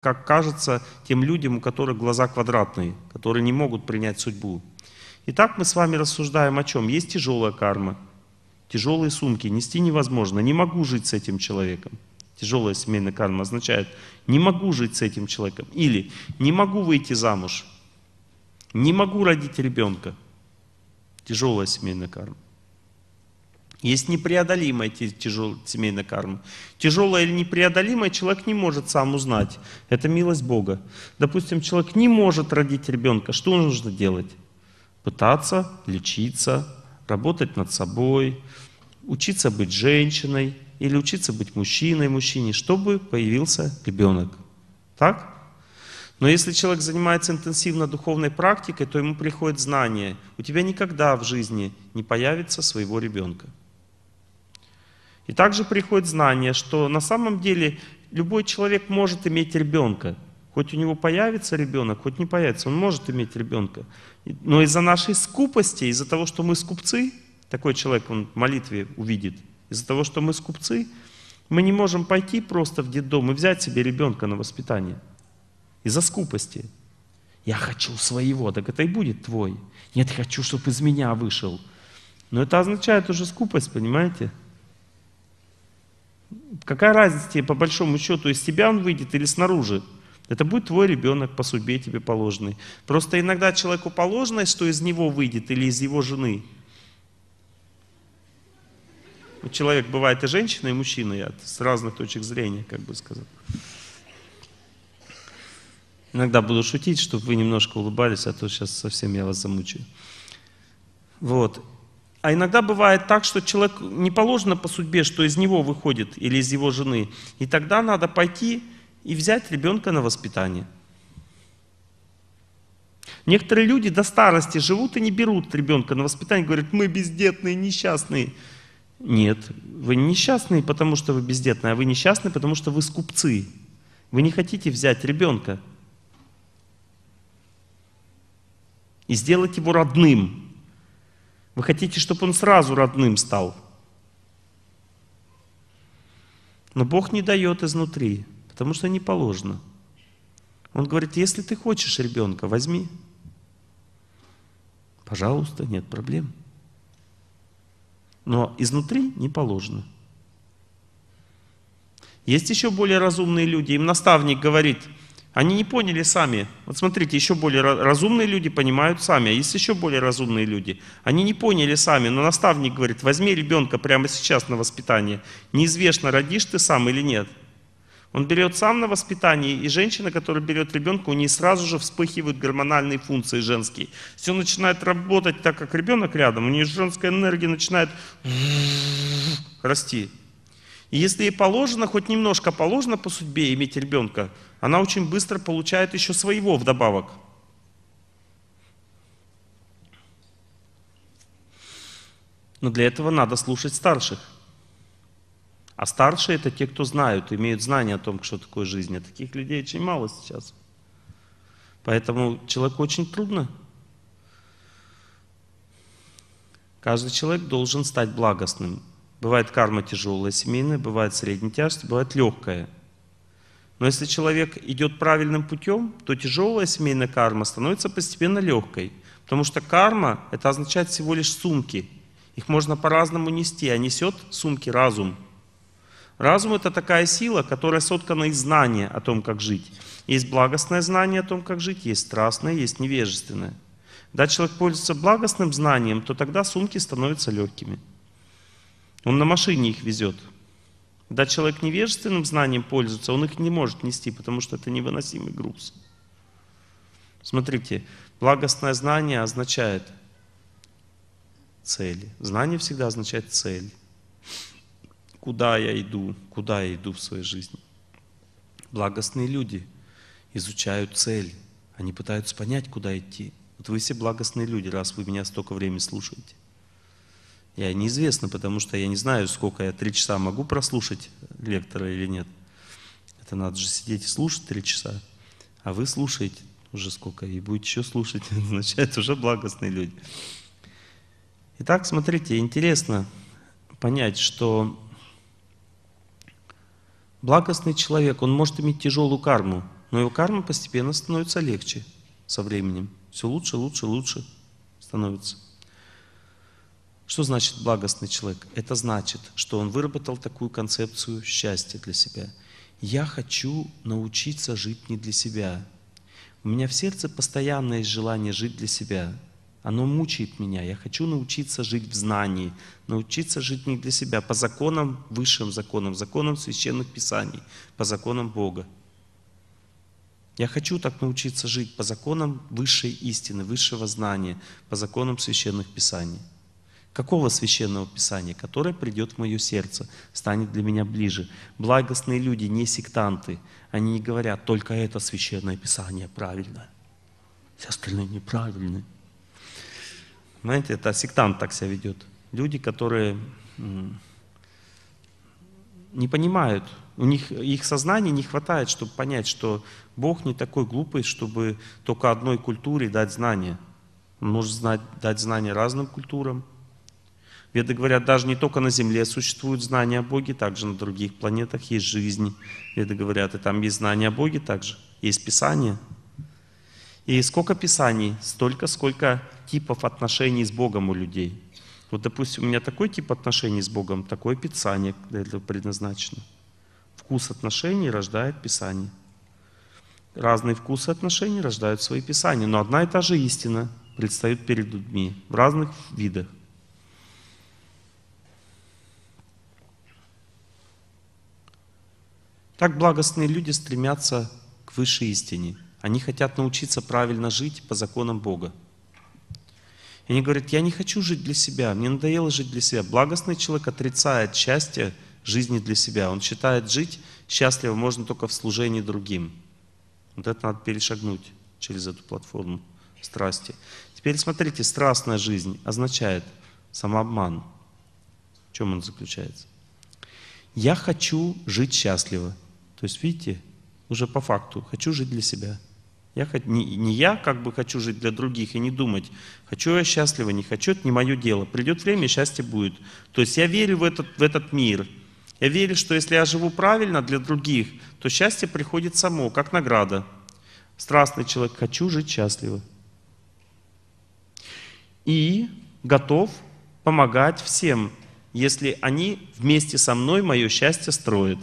как кажется, тем людям, у которых глаза квадратные, которые не могут принять судьбу. Итак, мы с вами рассуждаем о чем? Есть тяжелая карма, тяжелые сумки, нести невозможно, не могу жить с этим человеком. Тяжелая семейная карма означает, не могу жить с этим человеком. Или не могу выйти замуж, не могу родить ребенка. Тяжелая семейная карма. Есть непреодолимая тяжелая семейная карма. Тяжелая или непреодолимая человек не может сам узнать. Это милость Бога. Допустим, человек не может родить ребенка. Что нужно делать? Пытаться лечиться, работать над собой, учиться быть женщиной или учиться быть мужчиной, мужчине, чтобы появился ребенок. Так? Но если человек занимается интенсивно духовной практикой, то ему приходит знание, у тебя никогда в жизни не появится своего ребенка. И также приходит знание, что на самом деле любой человек может иметь ребенка. Хоть у него появится ребенок, хоть не появится, он может иметь ребенка. Но из-за нашей скупости, из-за того, что мы скупцы, такой человек он в молитве увидит, из-за того, что мы скупцы, мы не можем пойти просто в детдом и взять себе ребенка на воспитание. Из-за скупости. Я хочу своего, так это и будет твой. Нет, хочу, чтобы из меня вышел. Но это означает уже скупость, понимаете? Какая разница тебе, по большому счету, из тебя он выйдет или снаружи? Это будет твой ребенок по судьбе тебе положенный. Просто иногда человеку положено, что из него выйдет или из его жены. человек бывает и женщина, и мужчина, я с разных точек зрения, как бы сказал. Иногда буду шутить, чтобы вы немножко улыбались, а то сейчас совсем я вас замучаю. Вот. А иногда бывает так, что человек не положено по судьбе, что из него выходит или из его жены. И тогда надо пойти и взять ребенка на воспитание. Некоторые люди до старости живут и не берут ребенка на воспитание, говорят, мы бездетные, несчастные. Нет, вы не несчастные, потому что вы бездетные, а вы несчастные, потому что вы скупцы. Вы не хотите взять ребенка и сделать его родным. Вы хотите, чтобы он сразу родным стал. Но Бог не дает изнутри, потому что не положено. Он говорит, если ты хочешь ребенка, возьми. Пожалуйста, нет проблем. Но изнутри не положено. Есть еще более разумные люди. Им наставник говорит – они не поняли сами. Вот смотрите, еще более разумные люди понимают сами, а есть еще более разумные люди. Они не поняли сами, но наставник говорит, возьми ребенка прямо сейчас на воспитание. Неизвестно, родишь ты сам или нет. Он берет сам на воспитание, и женщина, которая берет ребенка, у нее сразу же вспыхивают гормональные функции женские. Все начинает работать так, как ребенок рядом, у нее женская энергия начинает расти. И если ей положено, хоть немножко положено по судьбе иметь ребенка, она очень быстро получает еще своего вдобавок. Но для этого надо слушать старших. А старшие это те, кто знают, имеют знания о том, что такое жизнь. А таких людей очень мало сейчас. Поэтому человеку очень трудно. Каждый человек должен стать благостным. Бывает карма тяжелая, семейная, бывает средней тяжести, бывает легкая. Но если человек идет правильным путем, то тяжелая семейная карма становится постепенно легкой. Потому что карма — это означает всего лишь сумки. Их можно по-разному нести, а несет сумки разум. Разум — это такая сила, которая соткана из знания о том, как жить. Есть благостное знание о том, как жить, есть страстное, есть невежественное. Когда человек пользуется благостным знанием, то тогда сумки становятся легкими. Он на машине их везет. Когда человек невежественным знанием пользуется, он их не может нести, потому что это невыносимый груз. Смотрите, благостное знание означает цели. Знание всегда означает цель. Куда я иду, куда я иду в своей жизни. Благостные люди изучают цель. Они пытаются понять, куда идти. Вот вы все благостные люди, раз вы меня столько времени слушаете. Я неизвестно, потому что я не знаю, сколько я три часа могу прослушать лектора или нет. Это надо же сидеть и слушать три часа. А вы слушаете уже сколько, и будете еще слушать, означает уже благостные люди. Итак, смотрите, интересно понять, что благостный человек, он может иметь тяжелую карму, но его карма постепенно становится легче со временем. Все лучше, лучше, лучше становится. Что значит благостный человек? Это значит, что он выработал такую концепцию счастья для себя. Я хочу научиться жить не для себя. У меня в сердце постоянное желание жить для себя. Оно мучает меня. Я хочу научиться жить в знании, научиться жить не для себя, по законам, высшим законам, законам священных писаний, по законам Бога. Я хочу так научиться жить по законам высшей истины, высшего знания, по законам священных писаний. Какого священного писания, которое придет в мое сердце, станет для меня ближе? Благостные люди, не сектанты, они не говорят, только это священное писание правильно. Все остальные неправильны. Знаете, это сектант так себя ведет. Люди, которые не понимают, у них, их сознание не хватает, чтобы понять, что Бог не такой глупый, чтобы только одной культуре дать знания. Он может знать, дать знания разным культурам, Веды говорят, даже не только на Земле существуют знания о Боге, также на других планетах есть жизнь. Веды говорят, и там есть знания о Боге также, есть Писание. И сколько Писаний, столько, сколько типов отношений с Богом у людей. Вот, допустим, у меня такой тип отношений с Богом, такое Писание для этого предназначено. Вкус отношений рождает Писание. Разные вкусы отношений рождают свои Писания, но одна и та же истина предстает перед людьми в разных видах. Так благостные люди стремятся к высшей истине. Они хотят научиться правильно жить по законам Бога. И они говорят, я не хочу жить для себя, мне надоело жить для себя. Благостный человек отрицает счастье жизни для себя. Он считает, жить счастливо можно только в служении другим. Вот это надо перешагнуть через эту платформу страсти. Теперь смотрите, страстная жизнь означает самообман. В чем он заключается? Я хочу жить счастливо. То есть, видите, уже по факту, хочу жить для себя. Я, не, не я как бы хочу жить для других и не думать, хочу я счастливо, не хочу, это не мое дело. Придет время, счастье будет. То есть я верю в этот, в этот мир. Я верю, что если я живу правильно для других, то счастье приходит само, как награда. Страстный человек, хочу жить счастливо. И готов помогать всем, если они вместе со мной мое счастье строят.